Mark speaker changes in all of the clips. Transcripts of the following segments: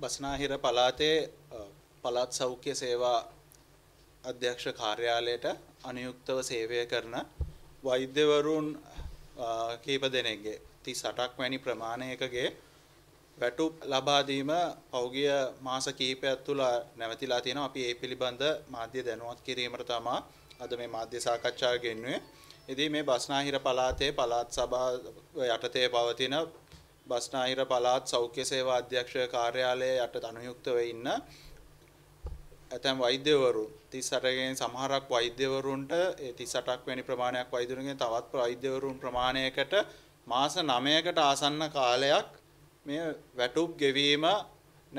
Speaker 1: බස්නාහිර පළාතේ පළාත් සෞඛ්‍ය සේවා අධ්‍යක්ෂ කාර්යාලයට අනියුක්තව සේවය කරන වෛද්‍යවරුන් කීප දෙනෙක්ගේ 38ක් වැනි ප්‍රමාණයකගේ වැටුප් ලබා දීම පෞගිය මාස කිහිපයක් තුළ නැවතිලා තියෙනවා. අපි ඒ පිළිබඳ මාධ්‍ය දැනුවත් කිරීමට තමයි අද මේ මාධ්‍ය සාකච්ඡාව ගෙන්නුවේ. ඉතින් මේ බස්නාහිර පළාතේ පළාත් සභාව යටතේ පවතින බස්නාහිර පළාත් සෞඛ්‍ය සේවා අධ්‍යක්ෂක කාර්යාලය යට අනුයුක්තව ඉන්න ඇතැම් වෛද්‍යවරු 38 ගෙන් සමහරක් වෛද්‍යවරුන්ට ඒ 38ක් වැනි ප්‍රමාණයක් වෛද්‍යවරුන්ගෙන් තවත් වෛද්‍යවරුන් ප්‍රමාණයකට මාස 9කට ආසන්න කාලයක් මේ වැටුප් ගෙවීම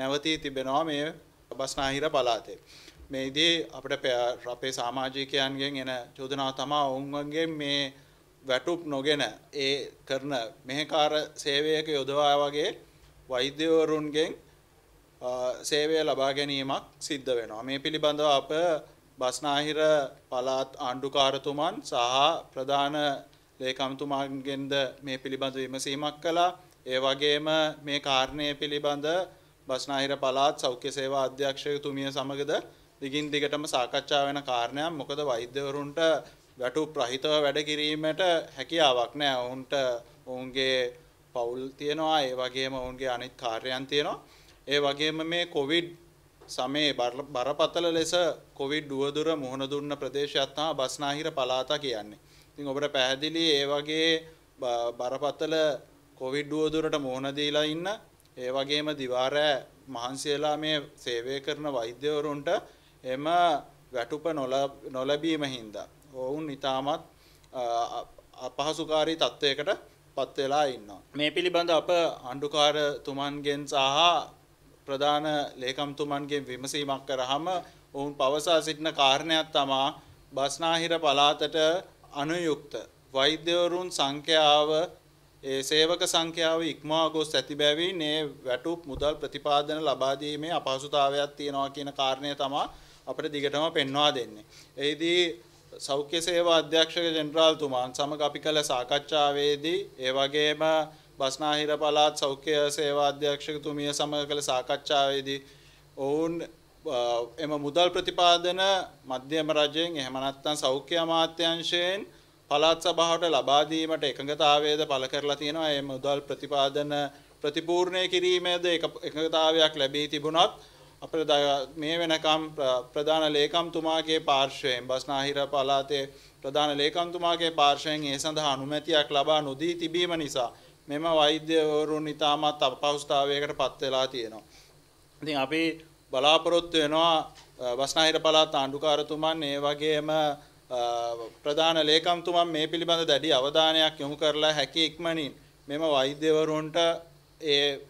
Speaker 1: නැවතී තිබෙනවා මේ බස්නාහිර පළාතේ. මේදී අපිට අපේ සමාජිකයන්ගෙන් එන චෝදනාව තමයි ඔවුන්ගේ මේ වැටුප් නොගෙන ඒ කරන මෙහෙකාර සේවයක යොදවා වගේ වෛද්‍යවරුන්ගෙන් සේවය ලබා ගැනීමක් සිද්ධ වෙනවා. මේ පිළිබඳව අප බස්නාහිර පළාත් ආණ්ඩුකාරතුමන් සහ ප්‍රධාන ලේකම්තුමාගෙන්ද මේ පිළිබඳ විමසීමක් කළා. ඒ වගේම මේ කාරණය පිළිබඳ බස්නාහිර පළාත් සෞඛ්‍ය සේවා අධ්‍යක්ෂකතුමිය සමගද දිගින් දිගටම සාකච්ඡා වෙන කාරණයක් මොකද වෛද්‍යවරුන්ට වැටු ප්‍රහිතව වැඩ කිරීමට හැකියාවක් නැහැ. ඔවුන්ට ඔවුන්ගේ පවුල් තියෙනවා, ඒ වගේම ඔවුන්ගේ අනිත් කාර්යයන් තියෙනවා. ඒ වගේම මේ කොවිඩ් සමයේ බරපතල ලෙස කොවිඩ් දුවදුර මුහුණ දුන්න ප්‍රදේශයක් තමයි බස්නාහිර පළාත කියන්නේ. ඉතින් ඔබට පැහැදිලි ඒ වගේ බරපතල කොවිඩ් දුවදුරට මුහුණ දීලා ඉන්න ඒ වගේම දිවාරෑ මහන්සියලා මේ සේවය කරන වෛද්‍යවරුන්ට එම වැටුප නොලැබීම හින්දා ඔවුන් ඉතාමත් අපහසුකාරී තත්ත්වයකට පත්වෙලා ඉන්නවා. මේ පිළිබඳ අප අණ්ඩුකාරතුමන්ගෙන් සහ ප්‍රධාන ලේකම්තුමන්ගෙන් විමසීමක් කරහම ඔවුන් පවසා සිටින කාරණයක් තමා බස්නාහිර පලාතට අනුයුක්ත වෛද්‍යවරුන් සංඛ්‍යාව ඒ සේවක සංඛ්‍යාව ඉක්මවා ගොස් ඇති බැවින් ඒ වැටුප් මුදල් ප්‍රතිපාදන ලබා දීමේ අපහසුතාවයක් තියෙනවා කියන කාරණය තමයි අපිට දිගටම පෙන්වා දෙන්නේ. එෙහිදී සෞඛ්‍ය සේවා අධ්‍යක්ෂක ජෙනරාල්තුමාන් සමග අපි කළ සාකච්ඡාවේදී ඒ වගේම බස්නාහිර පළාත් සෞඛ්‍ය සේවා අධ්‍යක්ෂකතුමිය සමග කළ සාකච්ඡාවේදී ඔවුන් එම මුදල් ප්‍රතිපාදන මධ්‍යම රජයෙන් එහෙම නැත්නම් සෞඛ්‍ය අමාත්‍යාංශයෙන් පළාත් සභාවට ලබා දීමට එකඟතාවයද පළ කරලා තියෙනවා. මේ මුදල් ප්‍රතිපාදන ප්‍රතිපූර්ණය කිරීමේද එකඟතාවයක් ලැබී තිබුණත් අපිට මේ වෙනකම් ප්‍රධාන ලේකම්තුමාගේ පාර්ශ්වයෙන් බස්නාහිර පළාතේ ප්‍රධාන ලේකම්තුමාගේ පාර්ශයෙන් ඒ සඳහා අනුමැතියක් ලබා නොදී තිබීම නිසා මෙම වෛද්‍යවරුන් ඉතාමත් අපහසුතාවයකට පත් වෙලා තියෙනවා. ඉතින් අපි බලාපොරොත්තු වෙනවා බස්නාහිර පළාත් ආණ්ඩුකාරතුමන් ඒ වගේම ප්‍රධාන ලේකම්තුමන් මේ පිළිබඳ දැඩි අවධානයක් යොමු කරලා හැකි ඉක්මනින් මෙම වෛද්‍යවරුන්ට ඒ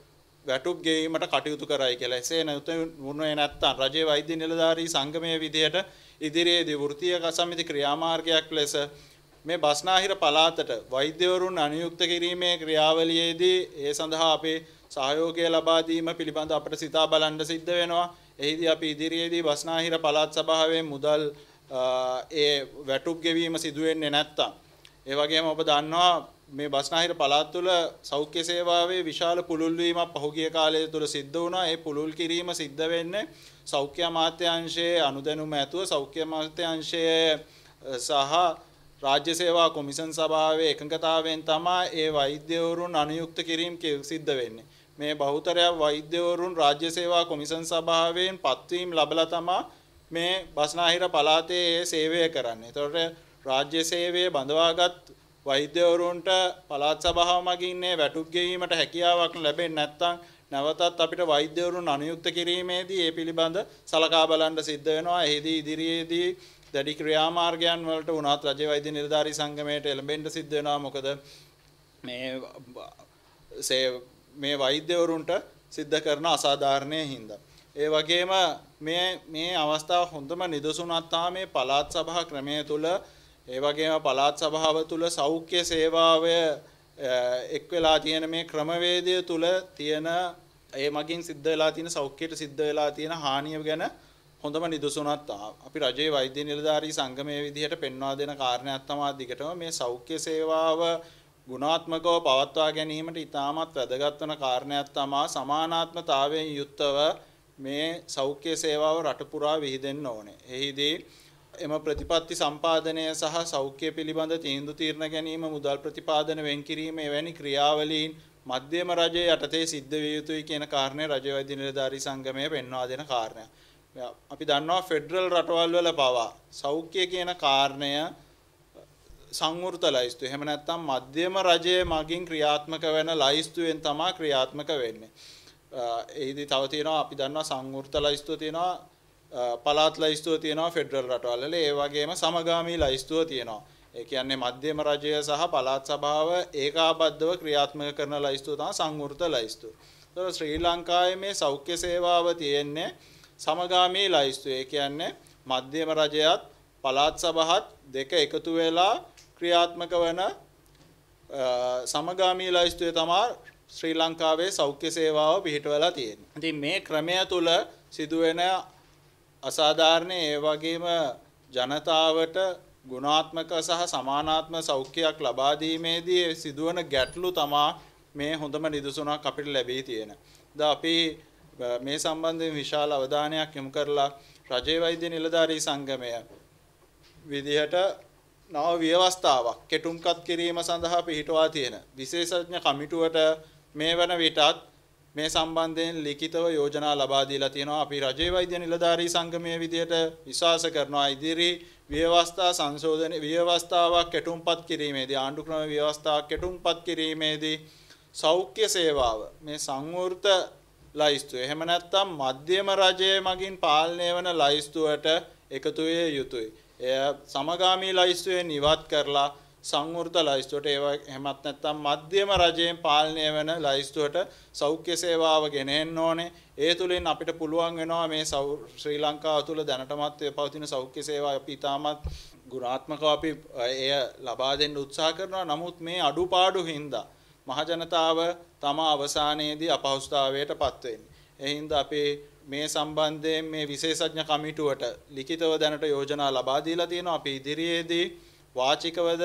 Speaker 1: වැටුප් ගෙවීමට කටයුතු කරයි කියලා. එසේ නොවුනේ නැත්නම් රජයේ වෛද්‍ය නිලධාරී සංගමයේ විදිහට ඉදිරියේදී වෘත්තීය සමිති ක්‍රියාමාර්ගයක් ලෙස මේ බස්නාහිර පළාතට වෛද්‍යවරුන් අනුයුක්ත කිරීමේ ක්‍රියාවලියේදී ඒ සඳහා අපේ සහයෝගය ලබා දීම පිළිබඳ අපට සිතා බලන්න සිද්ධ වෙනවා. එහිදී අපි ඉදිරියේදී බස්නාහිර පළාත් සභාවේ මුදල් ඒ වැටුප් ගෙවීම සිදු වෙන්නේ නැත්තම් ඒ වගේම ඔබ දන්නවා මේ බස්නාහිර පළාත් තුළ සෞඛ්‍ය සේවාවේ විශාල පුළුල්වීමක් පහුගිය කාලය තුළ සිද්ධ වුණා. ඒ පුළුල් කිරීම සිද්ධ වෙන්නේ සෞඛ්‍ය අමාත්‍යාංශයේ අනුදැනුම ඇතුව සෞඛ්‍ය අමාත්‍යාංශයේ සහ රාජ්‍ය සේවා කොමිෂන් සභාවේ එකඟතාවයෙන් තමයි ඒ වෛද්‍යවරුන් අනුයුක්ත කිරීම සිද්ධ වෙන්නේ. මේ බහුතරයක් වෛද්‍යවරුන් රාජ්‍ය සේවා කොමිෂන් සභාවෙන් පත්වීම් ලැබලා තමයි මේ බස්නාහිර පළාතේ ඒ සේවය කරන්නේ. ඒතකොට රාජ්‍ය සේවයේ බඳවාගත් වෛද්‍යවරුන්ට පළාත් සභාව මගින් මේ වැටුප් ගෙවීමට හැකියාවක් ලැබෙන්නේ නැත්නම් නැවතත් අපිට වෛද්‍යවරුන් අනුයුක්ත කිරීමේදී ඒ පිළිබඳ සලකා බලන්න සිද්ධ වෙනවා. එෙහිදී ඉදිරියේදී දැඩි ක්‍රියාමාර්ගයන් වලට වුණත් රජයේ වෛද්‍ය නිලධාරී සංගමයට එළඹෙන්න සිද්ධ වෙනවා. මොකද මේ මේ වෛද්‍යවරුන්ට සිද්ධ කරන අසාධාරණයේ හින්දා. ඒ වගේම මේ මේ අවස්ථාව හොඳම නිදසුනත් තමයි පළාත් සභා ක්‍රමය තුළ ඒ වගේම පළාත් සභාව තුල සෞඛ්‍ය සේවාවය එක් වෙලා තියෙන මේ ක්‍රමවේදය තුල තියෙන ඒ මගින් සිද්ධ වෙලා තියෙන සෞඛ්‍යයට සිද්ධ වෙලා තියෙන හානිය ගැන හොඳම නිදසුනක් අපි රජයේ වෛද්‍ය නිලධාරී සංගමයේ විදිහට පෙන්වා දෙන කාරණයක් තමයි දිගටම මේ සෞඛ්‍ය සේවාව ගුණාත්මකව පවත්වා ගැනීමට ඉතාමත් වැදගත් වන කාරණයක් තමයි සමානාත්මතාවයෙන් යුක්තව මේ සෞඛ්‍ය සේවාව රට පුරා විහිදෙන්න ඕනේ. එහිදී එම ප්‍රතිපත්ති සම්පාදනය සහ සෞඛ්‍ය පිළිබඳ තීන්දුව තීරණ ගැනීම මුදල් ප්‍රතිපාදන වෙන් කිරීම එවැනි ක්‍රියාවලීන් මධ්‍යම රජය යටතේ සිද්ධ විය යුතුයි කියන කාරණය රජවැදි නිලධාරී සංගමය පෙන්වා දෙන කාරණය. අපි දන්නවා ෆෙඩරල් රටවල් වල පවා සෞඛ්‍ය කියන කාරණය සංවෘත ලයිස්තු. එහෙම නැත්නම් මධ්‍යම රජයේ මගින් ක්‍රියාත්මක වෙන ලයිස්තුවෙන් තමයි ක්‍රියාත්මක වෙන්නේ. ඒදී තව තියෙනවා අපි දන්නවා සංවෘත ලයිස්තුව තියෙනවා පළාත් ලයිස්තුව තියෙනවා ෆෙඩරල් රටවල්වල ඒ වගේම සමගාමී ලයිස්තුව තියෙනවා. ඒ කියන්නේ මධ්‍යම රජය සහ පළාත් සභාව ඒකාබද්ධව ක්‍රියාත්මක කරන ලයිස්තුව තමයි සංවෘත ලයිස්තුව. ඒතර ශ්‍රී ලංකාවේ මේ සෞඛ්‍ය සේවාව තියෙන්නේ සමගාමී ලයිස්තුව. ඒ කියන්නේ මධ්‍යම රජයත් පළාත් සභාවත් දෙක එකතු වෙලා ක්‍රියාත්මක වන සමගාමී ලයිස්තුවේ තමයි ශ්‍රී ලංකාවේ සෞඛ්‍ය සේවාව පිහිටවලා තියෙන්නේ. ඉතින් මේ ක්‍රමය තුල සිදුවෙන අසාධාරණේ ඒ වගේම ජනතාවට ගුණාත්මක සහ සමානාත්ම සෞඛ්‍යයක් ලබා දීමේදී සිදුවන ගැටලු තමා මේ හොඳම නිදසුනක් අපිට ලැබී තියෙන. ද අපි මේ සම්බන්ධයෙන් විශාල අවධානයක් යොමු කරලා රජයේ වෛද්‍ය නිලධාරී සංගමය විදිහට නව ව්‍යවස්ථාවක් කෙටුම්කත් කිරීම සඳහා පිහිටවා තියෙන විශේෂඥ කමිටුවට මේ වන විටත් මේ සම්බන්ධයෙන් ලිඛිතව යෝජනා ලබා දීලා තියෙනවා. අපි රජයේ වෛද්‍ය නිලධාරී සංගමයේ විදියට විශ්වාස කරනවා ඉදිරි ව්‍යවස්ථා සංශෝධන ව්‍යවස්ථාවක් කැටුම්පත් කිරීමේදී ආණ්ඩුක්‍රම ව්‍යවස්ථාවක් කැටුම්පත් කිරීමේදී සෞඛ්‍ය සේවාව මේ සංවෘත ලයිස්තුව එහෙම නැත්නම් මධ්‍යම රජයේ මගින් පාලනය වන ලයිස්තුවට එකතු විය යුතුය. එය සමගාමී ලයිස්තුවේ නිවත් කරලා සංවෘත ලයිස්තුවට ඒවා එහෙමත් නැත්නම් මධ්‍යම රජයෙන් පාලනය වෙන ලයිස්තුවට සෞඛ්‍ය සේවාව ගෙනෙන්න ඕනේ. ඒ තුලින් අපිට පුළුවන් වෙනවා මේ ශ්‍රී ලංකාව තුළ දැනටමත් පවතින සෞඛ්‍ය සේවා අපි ඉතාමත් ගුණාත්මකව අපි එය ලබා දෙන්න උත්සාහ කරනවා. නමුත් මේ අඩුපාඩු හින්දා මහජනතාව තම අවසානයේදී අපහසුතාවයට පත් වෙන්නේ. ඒ හින්දා අපේ මේ සම්බන්ධයෙන් මේ විශේෂඥ කමිටුවට ලිඛිතව දැනට යෝජනා ලබා දීලා තියෙනවා. අපි ඉදිරියේදී වාචිකවද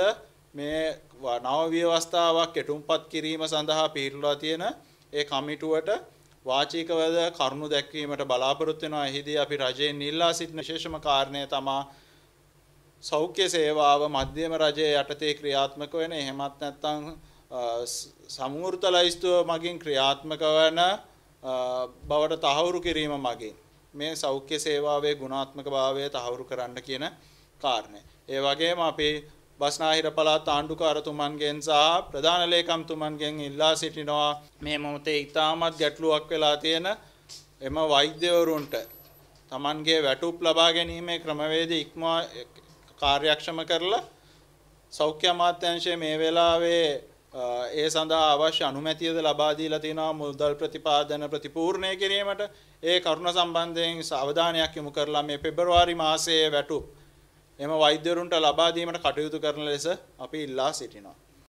Speaker 1: මේ නව ව්‍යවස්ථාවක් එටුම්පත් කිරීම සඳහා පිහිටලා තියෙන ඒ කමිටුවට වාචිකවද කරුණු දැක්වීමට බලාපොරොත්තු වෙනවා. එහිදී අපි රජයෙන් ඉල්ලා සිටින විශේෂම කාරණය තමයි සෞඛ්‍ය සේවාව මධ්‍යම රජයේ යටතේ ක්‍රියාත්මක වෙන එහෙමත් නැත්නම් සමූර්ත ලයිස්තුව මගින් ක්‍රියාත්මක වන බවට තහවුරු කිරීම මගින් මේ සෞඛ්‍ය සේවාවේ ගුණාත්මක භාවය තහවුරු කරන්න කියන කාරණය. ඒ වගේම අපේ බස්නාහිර පළාත් ආණ්ඩුකාරතුමන්ගෙන් සහ ප්‍රධාන ලේකම්තුමන්ගෙන් ඉල්ලා සිටිනවා මේ මොහොතේ ඉතාමත් ගැටලුවක් වෙලා තියෙන එම වෛද්‍යවරුන්ට Tamanගේ වැටුප් ලබා ගැනීමේ ක්‍රමවේද ඉක්මවා කාර්යක්ෂම කරලා සෞඛ්‍ය අමාත්‍යාංශය මේ වෙලාවේ ඒ සඳහා අවශ්‍ය අනුමැතියද ලබා දීලා තිනවා මුදල් ප්‍රතිපාදන ප්‍රතිපූර්ණය කිරීමට ඒ කරුණ සම්බන්ධයෙන් අවධානයක් යොමු කරලා මේ පෙබරවාරි මාසයේ වැටුප් එම වෛද්‍යවරුන්ට ලබා දීමට කටයුතු කරන ලෙස අපි ඉල්ලා සිටිනවා.